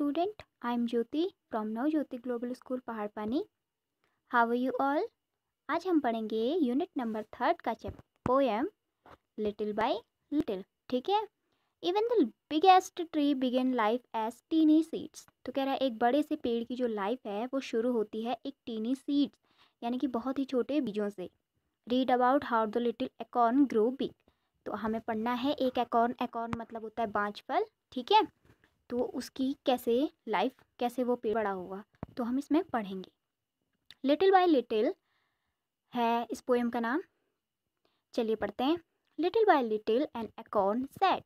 Student I am Jyoti from Nav Jyoti global school Paharpani how you all आज हम पढ़ेंगे यूनिट नंबर थर्ड का chapter poem little by little ठीक है even the biggest tree begin life as tiny seeds तो कह रहा है एक बड़े से पेड़ की जो लाइफ है वो शुरू होती है एक टीनी सीड्स यानी कि बहुत ही छोटे बीजों से read about how the little acorn grow big तो हमें पढ़ना है एक एकॉर्न एकॉर्न मतलब होता है बाँच फल ठीक है तो उसकी कैसे लाइफ कैसे वो पेड़ बड़ा होगा तो हम इसमें पढ़ेंगे लिटिल बाय लिटिल है इस पोएम का नाम चलिए पढ़ते हैं little by little and acorn sat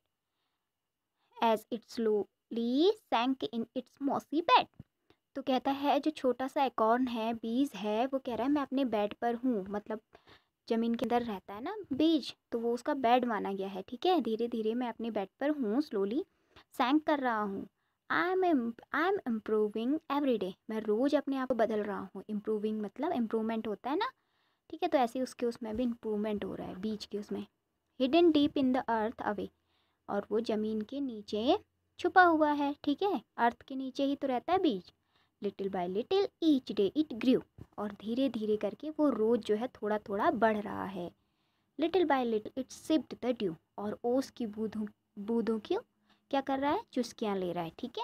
as its slowly sank in its mossy bed तो कहता है जो छोटा सा एकॉर्न है बीज है वो कह रहा है मैं अपने बेड पर हूँ मतलब ज़मीन के अंदर रहता है ना बीज तो वो उसका बेड माना गया है ठीक है धीरे धीरे मैं अपने बेड पर हूँ स्लोली सैंक कर रहा हूँ I am I am improving every day मैं रोज़ अपने आप को बदल रहा हूँ इम्प्रूविंग मतलब इम्प्रूवमेंट होता है ना ठीक है तो ऐसे उसके उसमें भी इम्प्रूवमेंट हो रहा है बीच के उसमें hidden deep in the earth away और वो ज़मीन के नीचे छुपा हुआ है ठीक है अर्थ के नीचे ही तो रहता है बीज little by little each day it grew और धीरे धीरे करके वो रोज़ जो है थोड़ा थोड़ा बढ़ रहा है little by little it sipped the dew और ओस की बूंदों बूंदों की क्या कर रहा है चुस्कियाँ ले रहा है ठीक है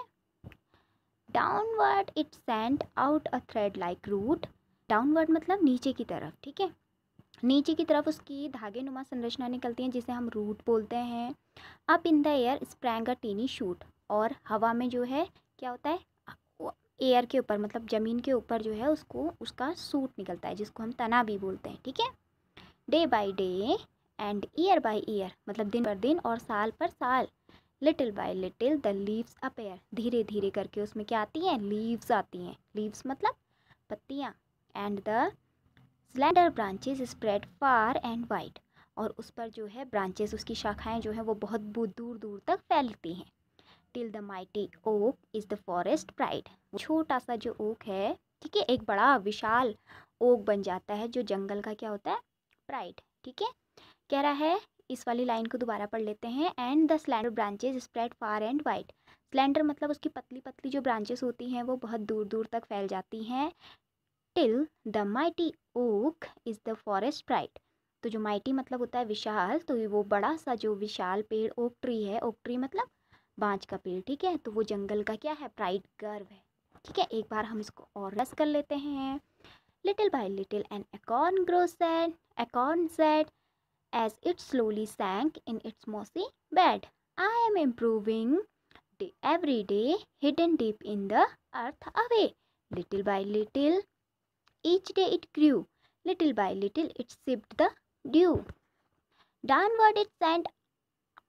downward it sent out a thread like root downward मतलब नीचे की तरफ ठीक है नीचे की तरफ उसकी धागे नुमा संरचना निकलती है जिसे हम रूट बोलते हैं up in the air sprang a tiny shoot और हवा में जो है क्या होता है एयर के ऊपर मतलब ज़मीन के ऊपर जो है उसको उसका सूट निकलता है जिसको हम तना भी बोलते हैं ठीक है day by day and year by year मतलब दिन पर दिन और साल पर साल little by little the leaves appear धीरे धीरे करके उसमें क्या आती हैं लीव्स आती हैं लीव्स मतलब पत्तियाँ and the slender branches spread far and wide और उस पर जो है ब्रांचेस उसकी शाखाएं जो हैं वो बहुत दूर दूर तक फैलती हैं till the mighty oak is the forest pride छोटा सा जो ओक है ठीक है एक बड़ा विशाल ओक बन जाता है जो जंगल का क्या होता है प्राइड ठीक है कह रहा है इस वाली लाइन को दोबारा पढ़ लेते हैं and the slender branches spread far and wide slender मतलब उसकी पतली पतली जो ब्रांचेस होती हैं वो बहुत दूर दूर तक फैल जाती हैं till the mighty oak is the forest bright तो जो माइटी मतलब होता है विशाल तो वो बड़ा सा जो विशाल पेड़ ओक ट्री है ओक ट्री मतलब बाँच का पेड़ ठीक है तो वो जंगल का क्या है प्राइड गर्व है ठीक है एक बार हम इसको और रस कर लेते हैं little by little and acorn grow sat acorn sat as it slowly sank in its mossy bed. I am improving every day, hidden deep in the earth away. Little by little, each day it grew. Little by little, it sipped the dew. Downward it sent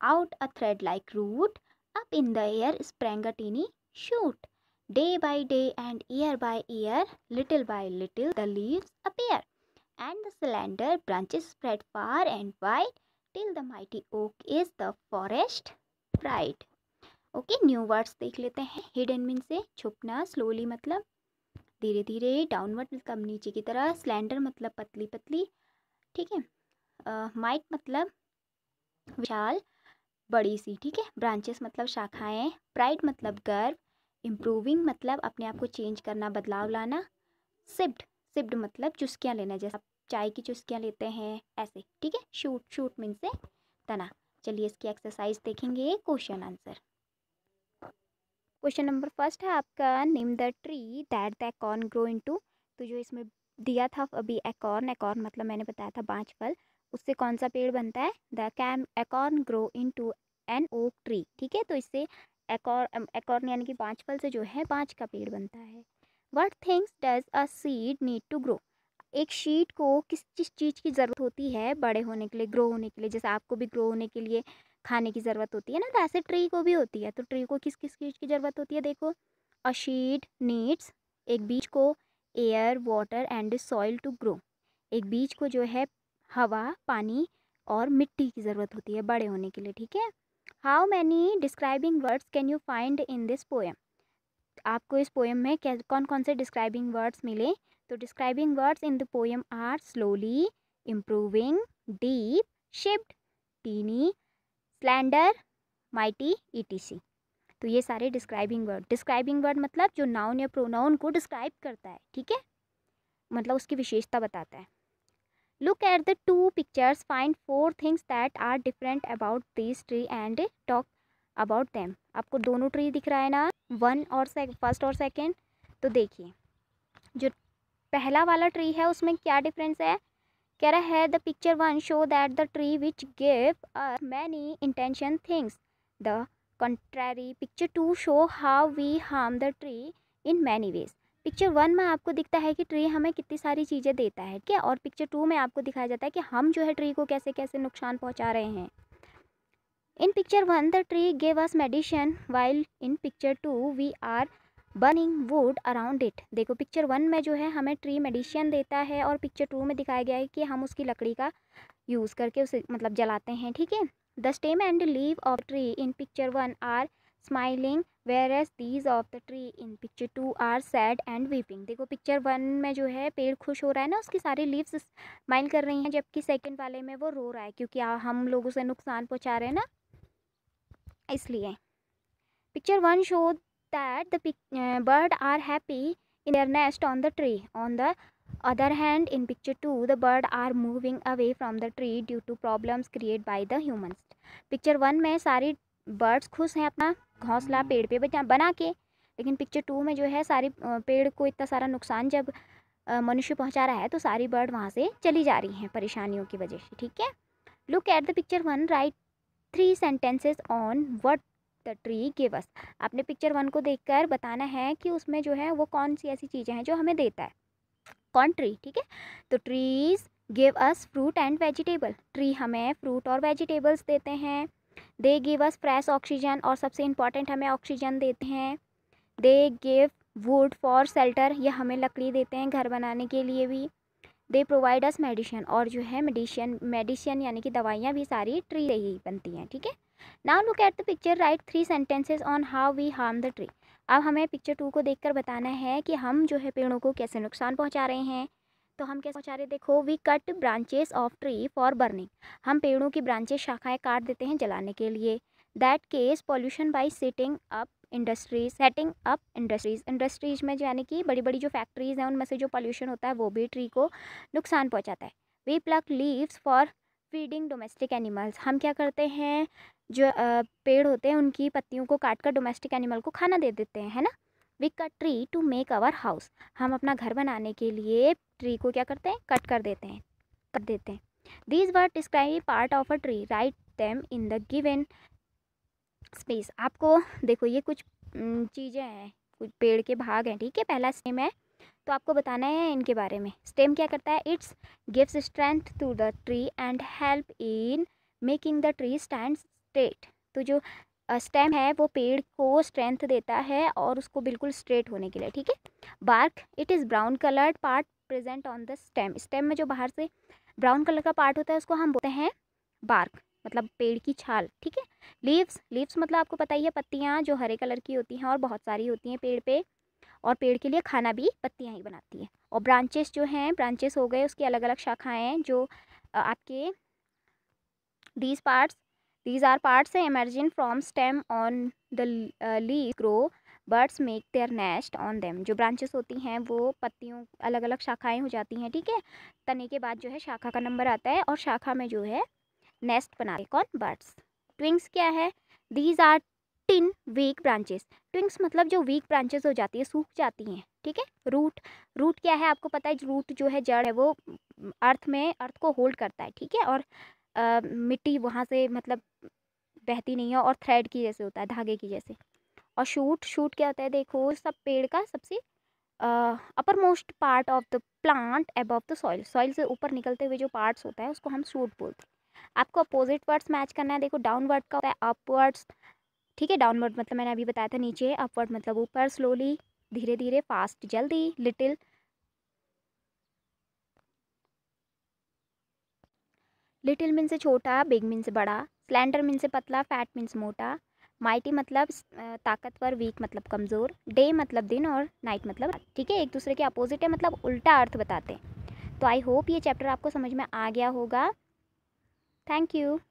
out a thread like root. Up in the air sprang a tiny shoot. Day by day and year by year, little by little, the leaves appear. and the slender branches spread far and wide till the mighty oak is the forest pride. Okay new words देख लेते हैं hidden mean से छुपना slowly मतलब धीरे धीरे downward कम नीचे की तरह स्लेंडर मतलब पतली पतली ठीक है माइट मतलब विशाल बड़ी सी ठीक है ब्रांचेस मतलब शाखाएं प्राइड मतलब गर्व इम्प्रूविंग मतलब अपने आप को चेंज करना बदलाव लाना सिप्ड सिप्ड मतलब चुस्कियाँ लेना जैसे आप चाय की चुस्कियाँ लेते हैं ऐसे ठीक है शूट शूट मीन से तना चलिए इसकी एक्सरसाइज देखेंगे question answer question number first है आपका name the tree that the acorn grow in to तो जो इसमें दिया था अभी एकॉर्न एकॉर्न मतलब मैंने बताया था बाँच फल उससे कौन सा पेड़ बनता है the came acorn grow in to an oak tree ठीक है तो इससे एकॉर्न एकॉर्न यानी कि बाँच फल से जो है बाँच का पेड़ बनता है what things does a seed need to grow एक शीट को किस किस चीज़ की ज़रूरत होती है बड़े होने के लिए ग्रो होने के लिए जैसे आपको भी ग्रो होने के लिए खाने की ज़रूरत होती है ना वैसे तो ट्री को भी होती है तो ट्री को किस किस चीज़ की ज़रूरत होती है देखो अ शीट नीड्स एक बीज को air water and soil to grow एक बीज को जो है हवा पानी और मिट्टी की ज़रूरत होती है बड़े होने के लिए ठीक है how many describing words can you find in this poem आपको इस पोएम में क्या कौन कौन से डिस्क्राइबिंग वर्ड्स मिले तो describing words in the poem are slowly improving deep shipped tiny slender mighty ETC तो ये सारे डिस्क्राइबिंग वर्ड डिस्क्राइबिंग वर्ड मतलब जो नाउन या प्रोनाउन को डिस्क्राइब करता है ठीक है मतलब उसकी विशेषता बताता है look at the two pictures find four things that are different about this tree and talk about them आपको दोनों ट्री दिख रहा है ना वन और फर्स्ट और सेकेंड तो देखिए जो पहला वाला ट्री है उसमें क्या डिफरेंस है कह रहा है the picture one show that the tree which give many intention things the contrary picture two show how we harm the tree in many ways picture one में आपको दिखता है कि ट्री हमें कितनी सारी चीज़ें देता है ठीक है और पिक्चर टू में आपको दिखाया जाता है कि हम जो है ट्री को कैसे कैसे नुकसान पहुंचा रहे हैं in picture one the tree gave us medicine while in picture two we are burning wood around it देखो पिक्चर वन में जो है हमें ट्री मेडिसिन देता है और पिक्चर टू में दिखाया गया है कि हम उसकी लकड़ी का यूज़ करके उसे मतलब जलाते हैं ठीक है the stem and leave of tree in picture one are smiling whereas these of the tree in picture two are sad and weeping देखो पिक्चर वन में जो है पेड़ खुश हो रहा है ना उसकी सारी लीव्स स्माइल कर रही हैं जबकि सेकेंड वाले में वो रो रहा है क्योंकि हम लोग उसे नुकसान पहुँचा रहे हैं ना इसलिए picture one show that the bird are happy in their nest on the tree on the other hand in picture two the bird are moving away from the tree due to problems create by the humans picture one में सारी birds खुश हैं अपना घोंसला पेड़ पे बचा बना के लेकिन पिक्चर टू में जो है सारी पेड़ को इतना सारा नुकसान जब मनुष्य पहुंचा रहा है तो सारी बर्ड वहाँ से चली जा रही हैं परेशानियों की वजह से ठीक है look at the picture one write three sentences on what the tree give us आपने पिक्चर वन को देखकर बताना है कि उसमें जो है वो कौन सी ऐसी चीज़ें हैं जो हमें देता है कौन ट्री ठीक है तो trees give us fruit and vegetable tree हमें फ्रूट और वेजिटेबल्स देते हैं they give us fresh oxygen और सबसे इंपॉर्टेंट हमें ऑक्सीजन देते हैं they give wood for shelter यह हमें लकड़ी देते हैं घर बनाने के लिए भी दे प्रोवाइड अस मेडिसिन और जो है मेडिसिन मेडिसिन यानी कि दवाइयाँ भी सारी ट्री से ही बनती हैं ठीक है now look at the picture write three sentences on how we harm the tree अब हमें पिक्चर टू को देखकर बताना है कि हम जो है पेड़ों को कैसे नुकसान पहुँचा रहे हैं तो हम कैसे पहुँचा रहे देखो we cut branches of tree for burning हम पेड़ों की ब्रांचेस शाखाएं काट देते हैं जलाने के लिए that cause pollution by sitting up industries setting up industries industries में यानी कि बड़ी बड़ी जो फैक्ट्रीज़ हैं उनमें से जो पॉल्यूशन होता है वो भी ट्री को नुकसान पहुँचाता है we pluck leaves for feeding domestic animals हम क्या करते हैं जो पेड़ होते हैं उनकी पत्तियों को काट कर डोमेस्टिक एनिमल को खाना दे देते हैं है ना we cut tree to make our house हम अपना घर बनाने के लिए ट्री को क्या करते हैं कट कर देते हैं कट देते हैं these word describe part of a tree write them in the given space आपको देखो ये कुछ चीज़ें हैं कुछ पेड़ के भाग हैं ठीक है पहला स्टेम है तो आपको बताना है इनके बारे में स्टेम क्या करता है it's gives strength to the tree and help in making the tree stand straight तो जो स्टेम है वो पेड़ को स्ट्रेंथ देता है और उसको बिल्कुल स्ट्रेट होने के लिए ठीक है bark it is brown coloured part present on the stem stem में जो बाहर से ब्राउन कलर का पार्ट होता है उसको हम बोलते हैं बार्क मतलब पेड़ की छाल ठीक है लीव्स लीव्स मतलब आपको पता ही है पत्तियाँ जो हरे कलर की होती हैं और बहुत सारी होती हैं पेड़ पे और पेड़ के लिए खाना भी पत्तियाँ ही बनाती हैं और ब्रांचेस जो हैं ब्रांचेस हो गए उसकी अलग अलग शाखाएँ जो आपके these parts these are parts emerging from stem on the lee grow birds make their nest on them जो ब्रांचेस होती हैं वो पत्तियों अलग अलग शाखाएं हो जाती हैं ठीक है तने के बाद जो है शाखा का नंबर आता है और शाखा में जो है नेस्ट बनाते कौन बर्ड्स ट्विंग्स क्या है these are thin weak branches twigs मतलब जो वीक ब्रांचेस हो जाती है सूख जाती हैं ठीक है रूट रूट क्या है आपको पता है रूट जो है जड़ है वो अर्थ में अर्थ को होल्ड करता है ठीक है और आ, मिट्टी वहाँ से मतलब बहती नहीं है और थ्रेड की जैसे होता है धागे की जैसे और शूट शूट क्या होता है देखो सब पेड़ का सबसे uppermost part of the plant above the soil soil से ऊपर निकलते हुए जो पार्ट्स होता है उसको हम शूट बोलते हैं आपको अपोजिट वर्ड्स मैच करना है देखो डाउनवर्ड का होता है अपवर्ड्स ठीक है डाउनवर्ड मतलब मैंने अभी बताया था नीचे अपवर्ड मतलब ऊपर स्लोली धीरे धीरे फास्ट जल्दी लिटिल लिटिल मीन से छोटा बिग मीन से बड़ा स्लेंडर मीन से पतला फैट मीन से मोटा माइटी मतलब ताकतवर वीक मतलब कमज़ोर डे मतलब दिन और नाइट मतलब ठीक है एक दूसरे के अपोजिट है मतलब उल्टा अर्थ बताते हैं तो आई होप ये चैप्टर आपको समझ में आ गया होगा Thank you.